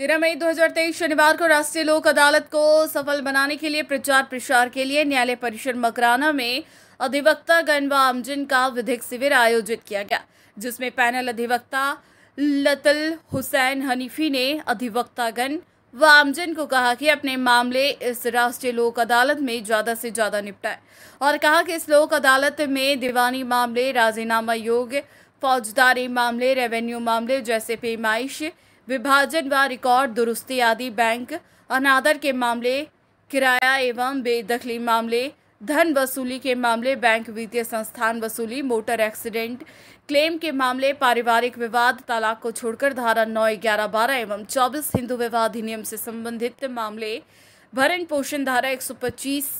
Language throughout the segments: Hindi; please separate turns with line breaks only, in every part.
तेरह मई 2023 शनिवार को राष्ट्रीय लोक अदालत को सफल बनाने के लिए प्रचार प्रसार के लिए न्यायालय परिसर मकराना में अधिवक्ता गण व आमजन का विधिक शिविर आयोजित किया गया जिसमें पैनल अधिवक्ता लतल हुसैन हनीफी ने गण व आमजन को कहा कि अपने मामले इस राष्ट्रीय लोक अदालत में ज़्यादा से ज़्यादा निपटाए और कहा कि इस लोक अदालत में दीवानी मामले राजीनामा योग्य फौजदारी मामले रेवेन्यू मामले जैसे पेमाइश विभाजन व रिकॉर्ड दुरुस्ती आदि बैंक अनादर के मामले किराया एवं बेदखली मामले धन वसूली के मामले बैंक वित्तीय संस्थान वसूली मोटर एक्सीडेंट क्लेम के मामले पारिवारिक विवाद तलाक को छोड़कर धारा नौ ग्यारह बारह एवं चौबीस हिंदू विवाह अधिनियम से संबंधित मामले भरण पोषण धारा एक सौ पच्चीस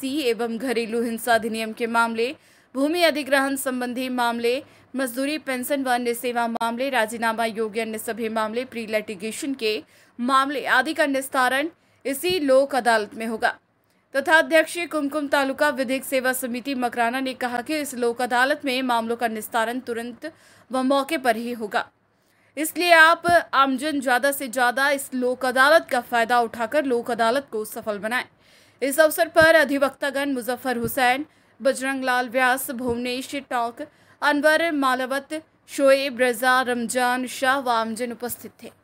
सी एवं घरेलू हिंसा अधिनियम के मामले भूमि अधिग्रहण संबंधी मामले मजदूरी पेंशन व अन्य सेवा मामले राजीनामा योग्य अन्य सभी मामले प्री लिटिगेशन के मामले आदि का निस्तारण इसी लोक अदालत में होगा तथा अध्यक्ष कुमकुम तालुका विधिक सेवा समिति मकराना ने कहा कि इस लोक अदालत में मामलों का निस्तारण तुरंत व मौके पर ही होगा इसलिए आप आमजन ज्यादा से ज्यादा इस लोक अदालत का फायदा उठाकर लोक अदालत को सफल बनाएं इस अवसर पर अधिवक्तागण मुजफ्फर हुसैन बजरंग लाल व्यास भुवनेश टॉक अनवर मालावत शोएब रजा रमजान शाह व आमजन उपस्थित थे